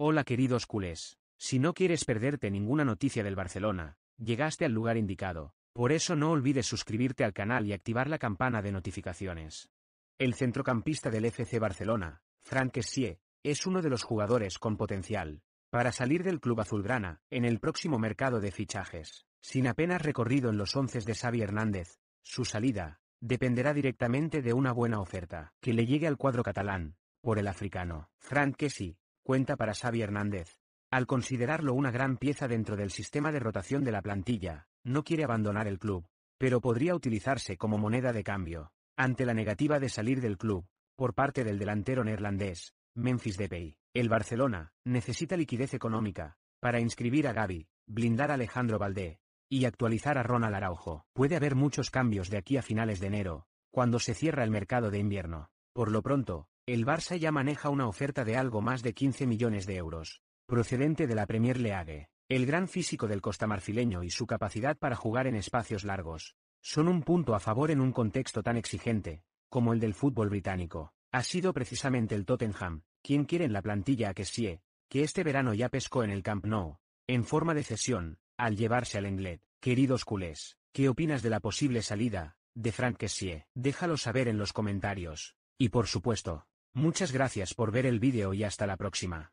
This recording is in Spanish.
Hola queridos culés. Si no quieres perderte ninguna noticia del Barcelona, llegaste al lugar indicado. Por eso no olvides suscribirte al canal y activar la campana de notificaciones. El centrocampista del FC Barcelona, Frank Kessie, es uno de los jugadores con potencial para salir del club azulgrana en el próximo mercado de fichajes. Sin apenas recorrido en los once de Xavi Hernández, su salida dependerá directamente de una buena oferta que le llegue al cuadro catalán por el africano. Frank Kessie cuenta para Xavi Hernández. Al considerarlo una gran pieza dentro del sistema de rotación de la plantilla, no quiere abandonar el club, pero podría utilizarse como moneda de cambio. Ante la negativa de salir del club, por parte del delantero neerlandés, Memphis Depay, el Barcelona, necesita liquidez económica, para inscribir a Gaby, blindar a Alejandro Valdé, y actualizar a Ronald Araujo. Puede haber muchos cambios de aquí a finales de enero, cuando se cierra el mercado de invierno. Por lo pronto, el Barça ya maneja una oferta de algo más de 15 millones de euros, procedente de la Premier League. El gran físico del costamarfileño y su capacidad para jugar en espacios largos, son un punto a favor en un contexto tan exigente, como el del fútbol británico. Ha sido precisamente el Tottenham, quien quiere en la plantilla a Kessie, que este verano ya pescó en el Camp Nou, en forma de cesión, al llevarse al Englet. Queridos culés, ¿qué opinas de la posible salida, de Frank Kessie? Déjalo saber en los comentarios. Y por supuesto, Muchas gracias por ver el vídeo y hasta la próxima.